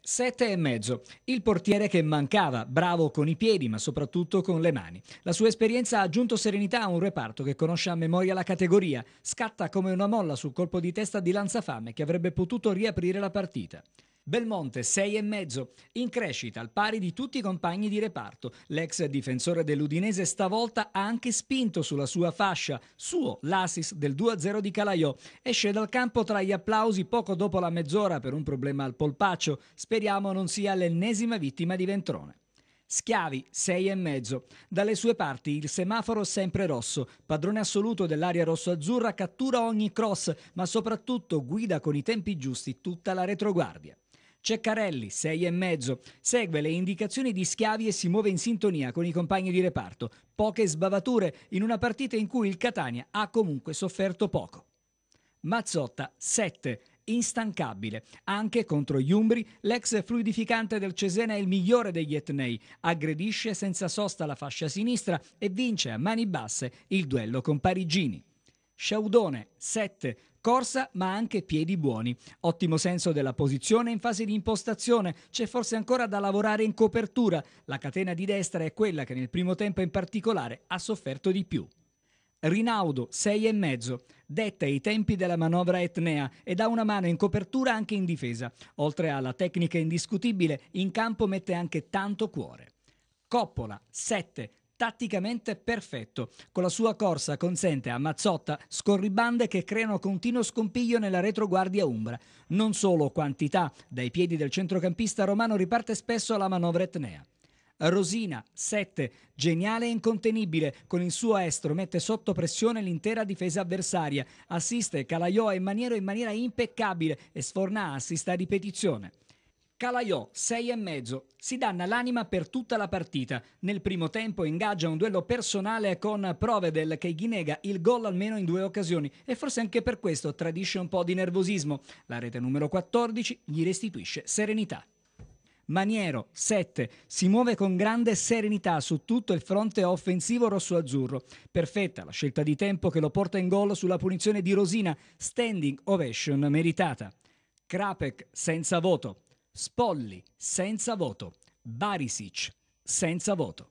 sette e mezzo. Il portiere che mancava, bravo con i piedi ma soprattutto con le mani. La sua esperienza ha aggiunto serenità a un reparto che conosce a memoria la categoria. Scatta come una molla sul colpo di testa di Lanzafame che avrebbe potuto riaprire la partita. Belmonte 6,5 in crescita al pari di tutti i compagni di reparto. L'ex difensore dell'Udinese stavolta ha anche spinto sulla sua fascia, suo l'assist del 2-0 di Calaiò. Esce dal campo tra gli applausi poco dopo la mezz'ora per un problema al polpaccio. Speriamo non sia l'ennesima vittima di Ventrone. Schiavi, 6 e mezzo. Dalle sue parti il semaforo sempre rosso. Padrone assoluto dell'area rosso-azzurra cattura ogni cross, ma soprattutto guida con i tempi giusti tutta la retroguardia. Ceccarelli, 6,5, segue le indicazioni di Schiavi e si muove in sintonia con i compagni di reparto. Poche sbavature in una partita in cui il Catania ha comunque sofferto poco. Mazzotta, 7, instancabile. Anche contro gli Umbri, l'ex fluidificante del Cesena è il migliore degli Etnei. Aggredisce senza sosta la fascia sinistra e vince a mani basse il duello con Parigini. Sciaudone 7, corsa ma anche piedi buoni. Ottimo senso della posizione in fase di impostazione, c'è forse ancora da lavorare in copertura. La catena di destra è quella che nel primo tempo in particolare ha sofferto di più. Rinaudo 6,5 detta i tempi della manovra etnea e dà una mano in copertura anche in difesa. Oltre alla tecnica indiscutibile, in campo mette anche tanto cuore. Coppola 7 tatticamente perfetto. Con la sua corsa consente a Mazzotta scorribande che creano continuo scompiglio nella retroguardia umbra. Non solo quantità, dai piedi del centrocampista romano riparte spesso la manovra etnea. Rosina, 7, geniale e incontenibile, con il suo estro mette sotto pressione l'intera difesa avversaria, assiste Calaiò e Maniero in maniera impeccabile e sforna assist a ripetizione. Calaiò, 6,5. Si danna l'anima per tutta la partita. Nel primo tempo ingaggia un duello personale con Provedel che gli nega il gol almeno in due occasioni e forse anche per questo tradisce un po' di nervosismo. La rete numero 14 gli restituisce serenità. Maniero 7 si muove con grande serenità su tutto il fronte offensivo rosso-azzurro. Perfetta la scelta di tempo che lo porta in gol sulla punizione di Rosina, standing ovation meritata. Krapek senza voto. Spolli senza voto, Barisic senza voto.